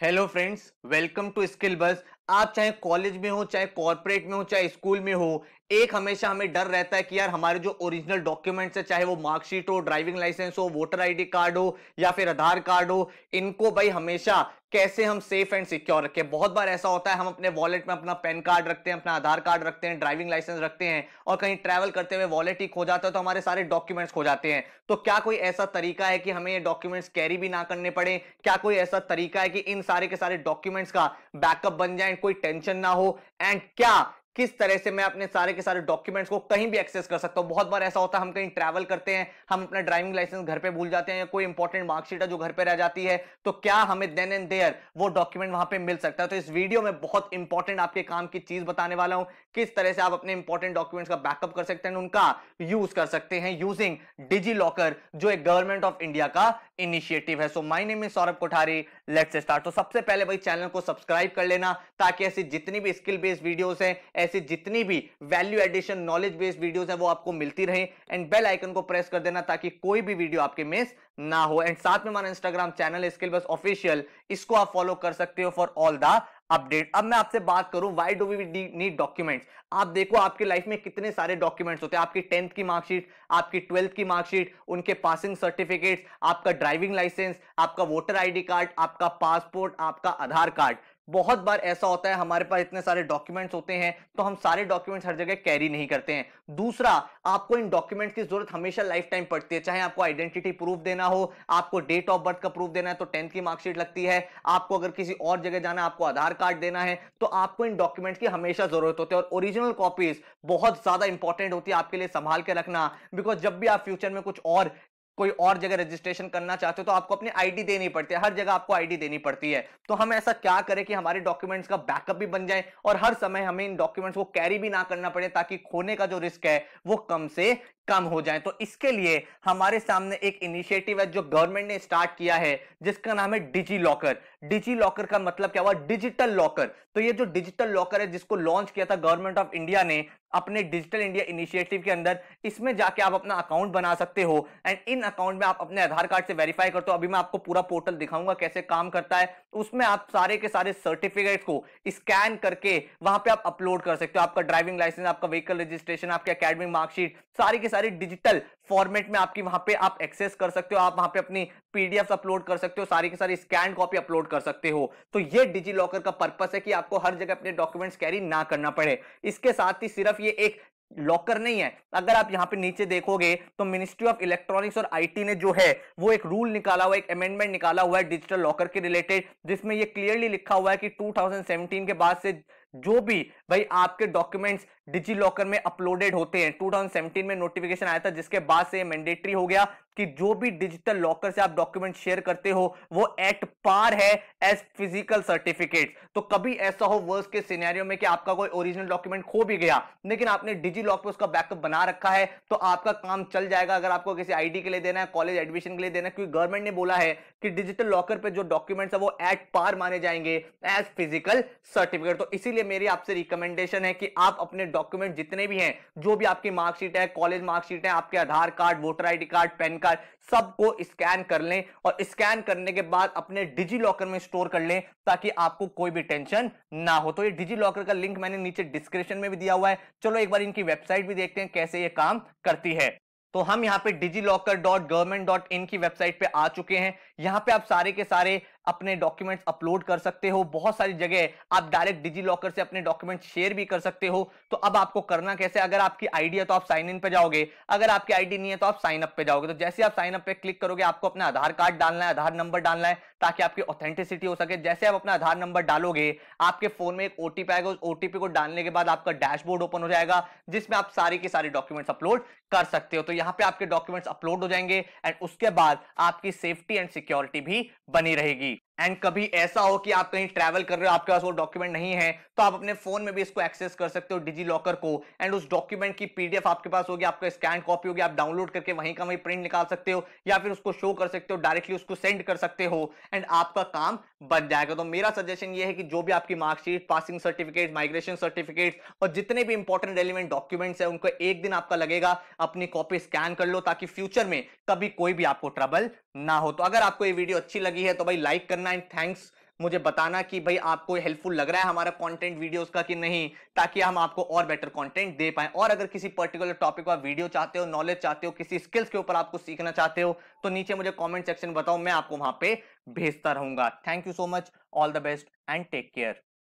Hello friends, welcome to Skillbuzz. आप चाहे college में हो चाहे कॉर्पोरेट में हो चाहे स्कूल में हो एक हमेशा हमें डर रहता है कि यार हमारे जो ओरिजिनल डॉक्यूमेंट्स है चाहे वो मार्कशीट हो ड्राइविंग लाइसेंस हो वोटर आईडी कार्ड हो या फिर आधार कार्ड हो इनको भाई हमेशा कैसे हम सेफ एंड सिक्योर रखें बहुत बार ऐसा होता है हम अपने वॉलेट में अपना पैन कार्ड रखते हैं अपना आधार कार्ड रखते हैं ड्राइविंग लाइसेंस रखते हैं और कहीं ट्रैवल करते हुए वॉलेट ही खो जाता है तो हमारे सारे डॉक्यूमेंट्स खो जाते हैं तो क्या कोई ऐसा तरीका है कि हमें ये डॉक्यूमेंट्स कैरी भी ना करने पड़े क्या कोई ऐसा तरीका है कि इन सारे के सारे डॉक्यूमेंट्स का बैकअप बन जाए में कोई टेंशन ना हो एंड क्या किस तरह से मैं अपने सारे के सारे डॉक्यूमेंट्स को कहीं भी एक्सेस कर सकता हूं बहुत बार ऐसा होता है हम कहीं ट्रैवल करते हैं हम अपना ड्राइविंग लाइसेंस घर पे भूल जाते हैं या कोई इंपॉर्टेंट मार्कशीट है जो घर पे रह जाती है तो क्या हमें देन एंड देयर वो डॉक्यूमेंट वहां पे मिल सकता है तो इस वीडियो में बहुत इंपॉर्टेंट आपके काम की चीज बताने वाला हूं किस तरह से आप अपने इंपॉर्टेंट डॉक्यूमेंट्स का बैकअप कर सकते हैं उनका यूज कर सकते हैं यूजिंग डिजी लॉकर जो एक गवर्नमेंट ऑफ इंडिया का इनिशिएटिव है so my name is Saurabh Kothari let's start तो सबसे पहले भाई चैनल को सब्सक्राइब कर लेना ताकि ऐसी जितनी भी स्किल बेस्ड वीडियोस हैं ऐसी जितनी भी value addition knowledge based videos हैं वो आपको मिलती रहे एंड बेल आइकन को प्रेस कर देना ताकि कोई भी वीडियो आपके मिस ना हो एंड साथ में हमारा Instagram channel skill bus official इसको आप फॉलो कर सकते हो फॉर ऑल द अपडेट अब मैं आपसे बात करूं why do we need documents आप देखो आपके लाइफ में कितने सारे डॉक्यूमेंट्स होते हैं आपकी टेंथ की मार्कशीट आपकी ट्वेल्थ की मार्कशीट उनके पासिंग सर्टिफिकेट्स आपका ड्राइविंग लाइसेंस आपका वोटर आईडी कार्ड आपका पासपोर्ट आपका आधार कार्ड बहुत बार ऐसा होता है हमारे पास इतने सारे डॉक्यूमेंट्स होते हैं तो हम सारे डॉक्यूमेंट्स हर जगह कैरी नहीं करते हैं दूसरा आपको इन डॉक्यूमेंट्स की जरूरत हमेशा लाइफ टाइम पड़ती है चाहे आपको आइडेंटिटी प्रूफ देना हो आपको डेट ऑफ बर्थ का प्रूफ देना है तो टेंथ की मार्कशीट लगती है आपको अगर किसी और जगह जाना आपको आधार कार्ड देना है तो आपको इन डॉक्यूमेंट्स की हमेशा जरूरत होती है और ओरिजिनल कॉपीज बहुत ज्यादा इंपॉर्टेंट होती है आपके लिए संभाल के रखना बिकॉज जब भी आप फ्यूचर में कुछ और कोई और जगह रजिस्ट्रेशन करना चाहते हो तो आपको अपनी आईडी देनी पड़ती है हर जगह आपको आईडी देनी पड़ती है तो हम ऐसा क्या करें कि हमारे डॉक्यूमेंट्स का बैकअप भी बन जाए और हर समय हमें इन डॉक्यूमेंट्स को कैरी भी ना करना पड़े ताकि खोने का जो रिस्क है वो कम से कम हो जाए तो इसके लिए हमारे सामने एक इनिशिएटिव है जो गवर्नमेंट ने स्टार्ट किया है जिसका नाम है डिजी लॉकर डिजी लॉकर का मतलब क्या हुआ डिजिटल लॉकर तो ये जो डिजिटल लॉकर है जिसको लॉन्च किया था गवर्नमेंट ऑफ इंडिया ने अपने डिजिटल इंडिया इनिशिएटिव के अंदर इसमें जाके आप अपना अकाउंट बना सकते हो एंड इन अकाउंट में आप अपने आधार कार्ड से वेरीफाई करते हो अभी मैं आपको पूरा पोर्टल दिखाऊंगा कैसे काम करता है उसमें आप सारे के सारे सर्टिफिकेट को स्कैन करके वहां पे आप अपलोड कर सकते हो आपका ड्राइविंग लाइसेंस आपका व्हीकल रजिस्ट्रेशन आपके अकेडमिक मार्कशीट सारी के सारी सारी डिजिटल फॉर्मेट में आपकी वहां पे आप एक्सेस कर सकते हो आप वहां पे अपनी पीडीएफ अपलोड कर सकते हो सारी की सारी स्कैन कॉपी अपलोड कर सकते हो तो ये डिजी लॉकर का पर्पस है कि आपको हर जगह अपने डॉक्यूमेंट्स कैरी ना करना पड़े इसके साथ ही सिर्फ ये एक लॉकर नहीं है अगर आप यहां पे नीचे देखोगे तो मिनिस्ट्री ऑफ इलेक्ट्रॉनिक्स और आईटी ने जो है वो एक रूल निकाला हुआ एक अमेंडमेंट निकाला हुआ है डिजिटल लॉकर के रिलेटेड जिसमें ये क्लियरली लिखा हुआ है कि 2017 के बाद से जो भी भाई आपके डॉक्यूमेंट्स डिजी लॉकर में अपलोडेड होते हैं टू में नोटिफिकेशन आया था जिसके बाद से मैंडेटरी हो गया कि जो भी डिजिटल लॉकर से आप डॉक्यूमेंट शेयर करते हो वो एट पार है एज फिजिकल सर्टिफिकेट तो कभी ऐसा हो वर्स के सिनेरियो में कि आपका कोई ओरिजिनल डॉक्यूमेंट खो भी गया लेकिन आपने डिजी लॉक पर उसका बैकअप बना रखा है तो आपका काम चल जाएगा अगर आपको किसी आईडी के लिए देना है कॉलेज एडमिशन के लिए देना क्योंकि गवर्नमेंट ने बोला है कि डिजिटल लॉकर पर जो डॉक्यूमेंट्स है वो एट पार माने जाएंगे एज फिजिकल सर्टिफिकेट तो इसीलिए इसीलिए मेरी आपसे रिकमेंडेशन है कि आप अपने डॉक्यूमेंट जितने भी हैं जो भी आपकी मार्कशीट है कॉलेज मार्कशीट है आपके Aadhaar card voter ID card pan card सबको स्कैन कर लें और स्कैन करने के बाद अपने डिजी लॉकर में स्टोर कर लें ताकि आपको कोई भी टेंशन ना हो तो ये डिजी लॉकर का लिंक मैंने नीचे डिस्क्रिप्शन में भी दिया हुआ है चलो एक बार इनकी वेबसाइट भी देखते हैं कैसे ये काम करती है तो हम यहाँ पे DigiLocker dot government dot in की वेबसाइट पे आ चुके हैं यहाँ पे आप सारे के सारे अपने डॉक्यूमेंट्स अपलोड कर सकते हो बहुत सारी जगह आप डायरेक्ट डिजी लॉकर से अपने डॉक्यूमेंट शेयर भी कर सकते हो तो अब आपको करना कैसे अगर आपकी आईडी है तो आप साइन इन पे जाओगे अगर आपकी आईडी नहीं है तो आप साइन अप पे जाओगे तो जैसे आप साइन अप पे क्लिक करोगे आपको अपना आधार कार्ड डालना है आधार नंबर डालना है ताकि आपकी ऑथेंटिसिटी हो सके जैसे आप अपना आधार नंबर डालोगे आपके फोन में एक ओटीपी आएगा उस ओटीपी को डालने के बाद आपका डैशबोर्ड ओपन हो जाएगा जिसमें आप सारे के सारे डॉक्यूमेंट्स अपलोड कर सकते हो तो यहाँ पे आपके डॉक्यूमेंट्स अपलोड हो जाएंगे एंड उसके बाद आपकी सेफ्टी एंड सिक्योरिटी भी बनी रहेगी एंड कभी ऐसा हो कि आप कहीं ट्रैवल कर रहे हो आपके पास वो डॉक्यूमेंट नहीं है तो आप अपने फोन में भी इसको एक्सेस कर सकते हो डिजी लॉकर को एंड उस डॉक्यूमेंट की पीडीएफ आपके पास होगी आपका स्कैन कॉपी होगी आप डाउनलोड करके वहीं का वहीं प्रिंट निकाल सकते हो या फिर उसको शो कर सकते हो डायरेक्टली उसको सेंड कर सकते हो एंड आपका काम बन जाएगा तो मेरा सजेशन ये है कि जो भी आपकी marksheet passing certificate migration certificate और जितने भी इंपॉर्टेंट रेलिवेंट डॉक्यूमेंट्स है उनको एक दिन आपका लगेगा अपनी कॉपी स्कैन कर लो ताकि फ्यूचर में कभी कोई भी आपको ट्रबल ना हो तो अगर आपको ये वीडियो अच्छी लगी है तो भाई लाइक करना एंड थैंक्स मुझे बताना कि भाई आपको हेल्पफुल लग रहा है हमारा कंटेंट वीडियोस का कि नहीं ताकि हम आपको और बेटर कंटेंट दे पाएं और अगर किसी पर्टिकुलर टॉपिक का वीडियो चाहते हो नॉलेज चाहते हो किसी स्किल्स के ऊपर आपको सीखना चाहते हो तो नीचे मुझे कमेंट सेक्शन बताओ मैं आपको वहां पे भेजता रहूंगा thank you so much all the best and take care